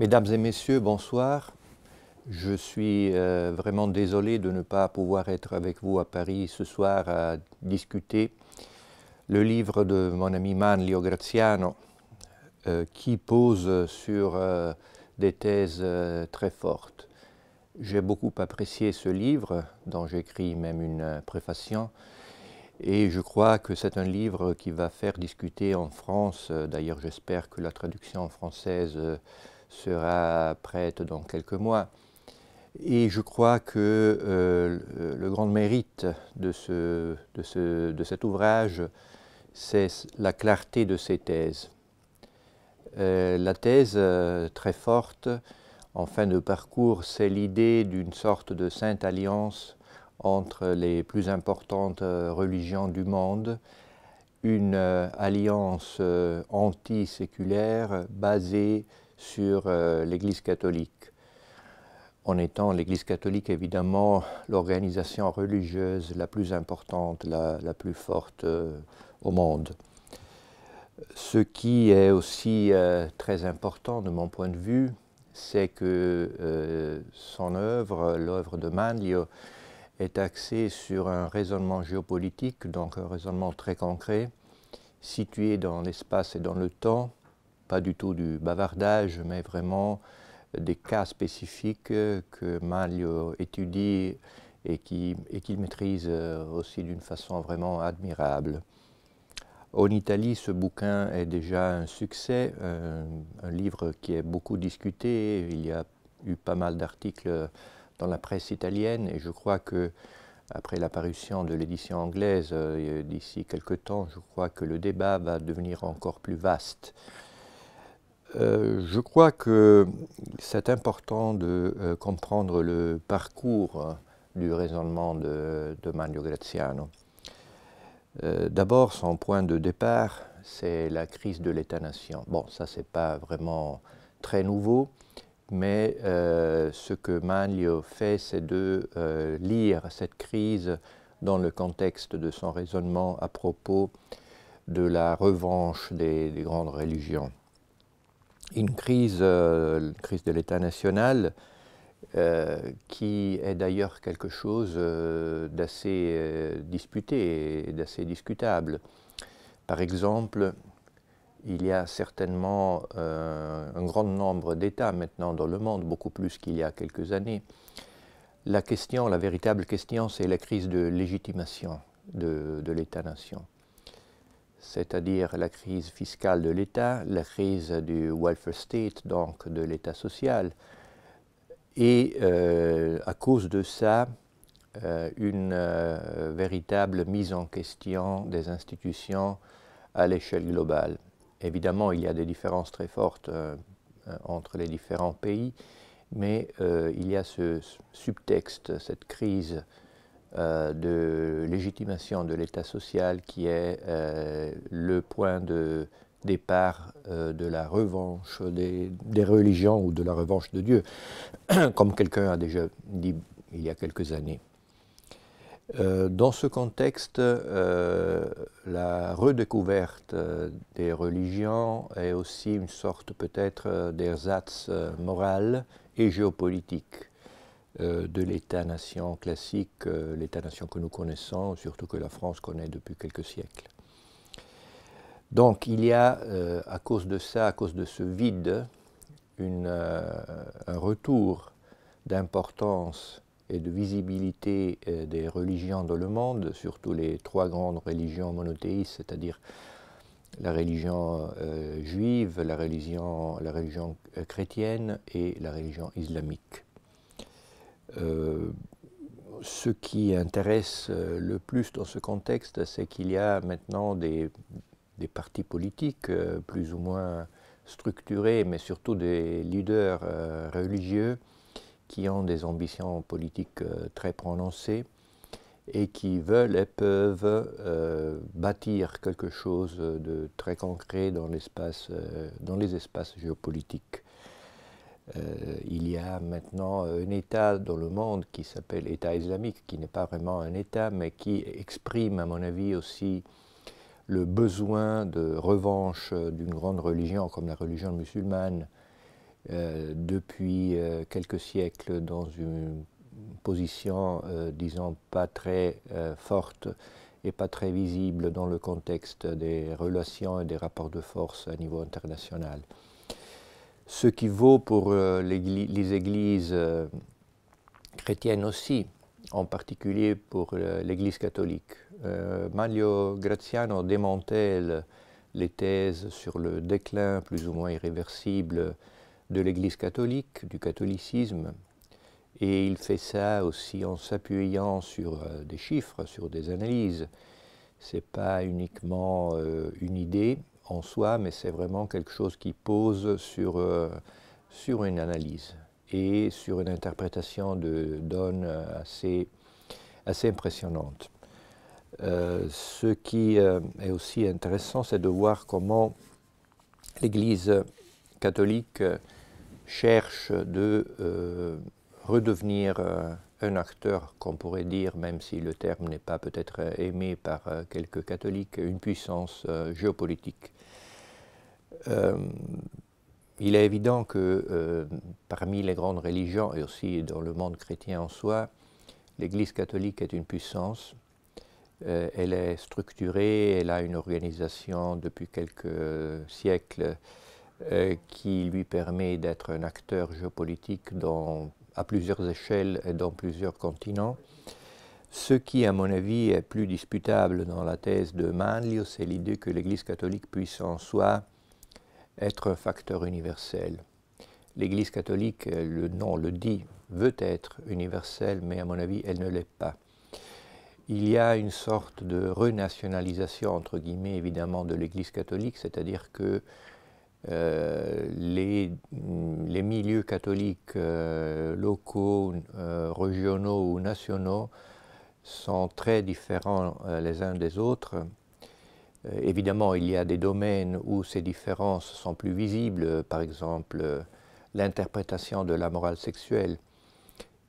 Mesdames et messieurs, bonsoir. Je suis euh, vraiment désolé de ne pas pouvoir être avec vous à Paris ce soir à discuter le livre de mon ami Manlio Graziano euh, qui pose sur euh, des thèses très fortes. J'ai beaucoup apprécié ce livre, dont j'écris même une préfation, et je crois que c'est un livre qui va faire discuter en France. D'ailleurs, j'espère que la traduction française sera prête dans quelques mois. Et je crois que euh, le grand mérite de, cet ouvrage, c'est la clarté de ses thèses. Euh, la thèse euh, très forte en fin de parcours, c'est l'idée d'une sorte de sainte alliance entre les plus importantes religions du monde, une alliance anti-séculaire basée sur euh, l'Église catholique, en étant l'Église catholique évidemment l'organisation religieuse la plus importante, la, plus forte euh, au monde. Ce qui est aussi euh, très important de mon point de vue, c'est que son œuvre, l'œuvre de Manlio, est axée sur un raisonnement géopolitique, donc un raisonnement très concret, situé dans l'espace et dans le temps, pas du tout du bavardage, mais vraiment des cas spécifiques que Malio étudie et qu'il et maîtrise euh, aussi d'une façon vraiment admirable. En Italie, ce bouquin est déjà un succès, un, livre qui est beaucoup discuté. Il y a eu pas mal d'articles dans la presse italienne et je crois que après l'apparition de l'édition anglaise euh, d'ici quelques temps, je crois que le débat va devenir encore plus vaste. Euh, je crois que c'est important de euh, comprendre le parcours hein, du raisonnement de, de Graziano. Euh, d'abord, son point de départ, c'est la crise de l'État-nation. Bon, ça, c'est pas vraiment très nouveau, mais ce que Manlio fait, c'est de lire cette crise dans le contexte de son raisonnement à propos de la revanche des grandes religions une crise, euh, crise de l'État national euh, qui est d'ailleurs quelque chose euh, d'assez disputé et d'assez discutable. Par exemple, il y a certainement un grand nombre d'États maintenant dans le monde, beaucoup plus qu'il y a quelques années. La question, la véritable question, c'est la crise de légitimation de l'État-nation c'est-à-dire la crise fiscale de l'État, la crise du welfare state, donc de l'État social, et euh, à cause de ça, euh, une euh, véritable mise en question des institutions à l'échelle globale. Évidemment, il y a des différences très fortes entre les différents pays, mais il y a ce subtexte, cette crise euh, de légitimation de l'État social qui est euh, le point de départ euh, de la revanche des, des, religions ou de la revanche de Dieu, comme quelqu'un a déjà dit il y a quelques années. dans ce contexte, la redécouverte des religions est aussi une sorte peut-être d'ersatz moral et géopolitique euh, de l'État-nation classique, euh, l'État-nation que nous connaissons, surtout que la France connaît depuis quelques siècles. Donc il y a, euh, à cause de ça, à cause de ce vide, un retour d'importance et de visibilité des religions dans le monde, surtout les trois grandes religions monothéistes, c'est-à-dire la religion juive, la religion, la religion chrétienne et la religion islamique. Euh, ce qui intéresse euh, le plus dans ce contexte, c'est qu'il y a maintenant des, partis politiques euh, plus ou moins structurés, mais surtout des leaders religieux qui ont des ambitions politiques très prononcées et qui veulent et peuvent bâtir quelque chose de très concret dans les espaces géopolitiques. Euh, il y a maintenant euh, un État dans le monde qui s'appelle État islamique, qui n'est pas vraiment un État, mais qui exprime, à mon avis, aussi le besoin de revanche euh, d'une grande religion comme la religion musulmane depuis quelques siècles dans une position, disons, pas très forte et pas très visible dans le contexte des relations et des rapports de force à niveau international ce qui vaut pour euh, les églises euh, chrétiennes aussi, en particulier pour euh, l'église catholique. Mario Graziano démantèle les thèses sur le déclin plus ou moins irréversible de l'Église catholique, du catholicisme. Et il fait ça aussi en s'appuyant sur des chiffres, sur des analyses. Ce n'est pas uniquement une idée, en soi, mais c'est vraiment quelque chose qui pose sur, euh, une analyse et sur une interprétation de donne assez, assez impressionnante. Euh, ce qui euh, est aussi intéressant, c'est de voir comment l'Église catholique cherche de redevenir un acteur qu'on pourrait dire, même si le terme n'est pas peut-être aimé par quelques catholiques, une puissance géopolitique. Euh, il est évident que euh, parmi les grandes religions, et aussi dans le monde chrétien en soi, l'Église catholique est une puissance. Euh, elle est structurée, elle a une organisation depuis quelques siècles qui lui permet d'être un acteur géopolitique à plusieurs échelles et dans plusieurs continents. Ce qui, à mon avis, est plus disputable dans la thèse de Manlio, c'est l'idée que l'Église catholique puisse en soi être un facteur universel. L'Église catholique, euh, le nom le dit, veut être universelle, mais à mon avis, elle ne l'est pas. Il y a une sorte de renationalisation, entre guillemets, évidemment, de l'Église catholique, c'est-à-dire que euh, les, milieux catholiques euh, locaux, régionaux ou nationaux sont très différents les uns des autres. Euh, évidemment, il y a des domaines où ces différences sont plus visibles, par exemple l'interprétation de la morale sexuelle,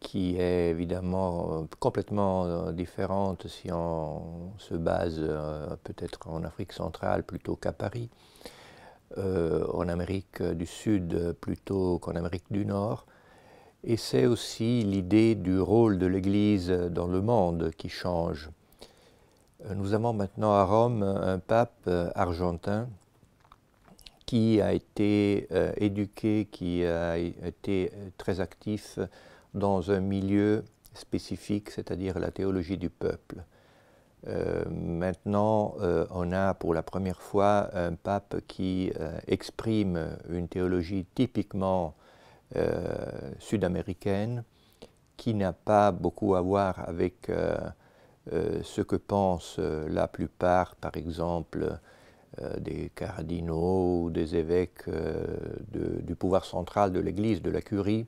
qui est évidemment euh, complètement euh, différente si on se base peut-être en Afrique centrale plutôt qu'à Paris, en Amérique du Sud plutôt qu'en Amérique du Nord. Et c'est aussi l'idée du rôle de l'Église dans le monde qui change. Euh, nous avons maintenant à Rome euh, un pape euh, argentin qui a été éduqué, qui a été très actif dans un milieu spécifique, c'est-à-dire la théologie du peuple. maintenant, on a pour la première fois un pape qui exprime une théologie typiquement sud-américaine, qui n'a pas beaucoup à voir avec euh, ce que pensent euh, la plupart, par exemple, euh, des cardinaux ou des évêques du pouvoir central de l'Église, de la curie.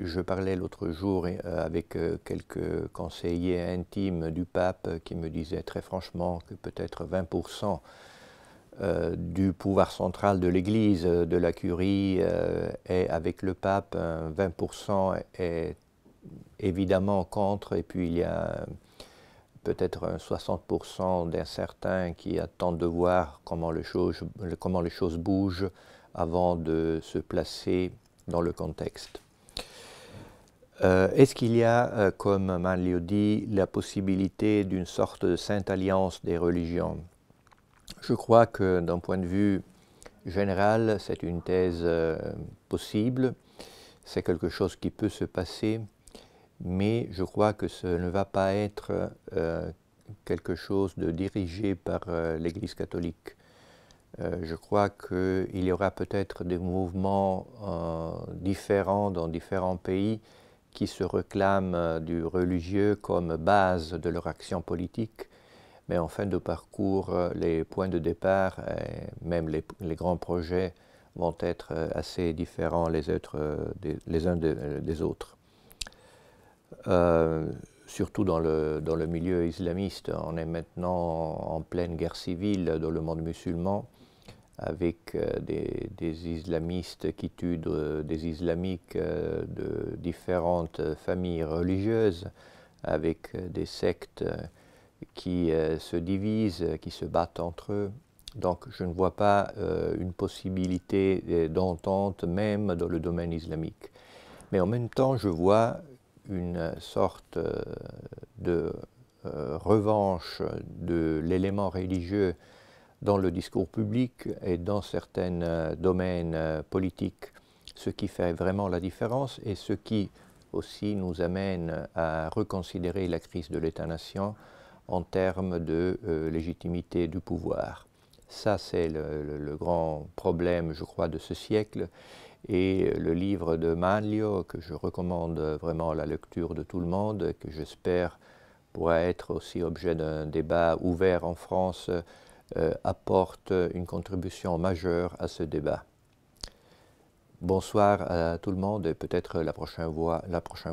Je parlais l'autre jour avec quelques conseillers intimes du pape qui me disaient très franchement que peut-être 20% du pouvoir central de l'Église, de la curie, est avec le pape, 20% est évidemment contre, et puis il y a peut-être un 60% d'incertains qui attendent de voir comment, comment les choses bougent avant de se placer dans le contexte. Euh, est-ce qu'il y a, euh, comme Manlio dit, la possibilité d'une sorte de sainte alliance des religions Je crois que d'un point de vue général, c'est une thèse euh, possible, c'est quelque chose qui peut se passer mais je crois que ce ne va pas être euh, quelque chose de dirigé par euh, l'Église catholique. Euh, je crois qu'il y aura peut-être des mouvements différents dans différents pays qui se réclament du religieux comme base de leur action politique, mais en fin de parcours, les points de départ, même les, grands projets, vont être assez différents les uns des autres. Euh, surtout dans le, dans le milieu islamiste. On est maintenant en pleine guerre civile dans le monde musulman avec euh, des, islamistes qui tuent des islamiques euh, de différentes familles religieuses, avec des sectes qui se divisent, qui se battent entre eux. Donc je ne vois pas une possibilité d'entente même dans le domaine islamique. Mais en même temps, je vois une sorte euh, de euh, revanche de l'élément religieux dans le discours public et dans certains euh, domaines politiques, ce qui fait vraiment la différence et ce qui aussi nous amène à reconsidérer la crise de l'État-nation en termes de légitimité du pouvoir. Ça, c'est le, grand problème, je crois, de ce siècle et euh, le livre de Manlio que je recommande vraiment à la lecture de tout le monde, que j'espère pourra être aussi objet d'un débat ouvert en France, euh, apporte une contribution majeure à ce débat. Bonsoir à tout le monde et peut-être la prochaine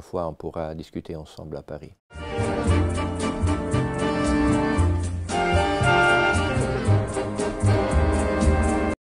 fois on pourra discuter ensemble à Paris.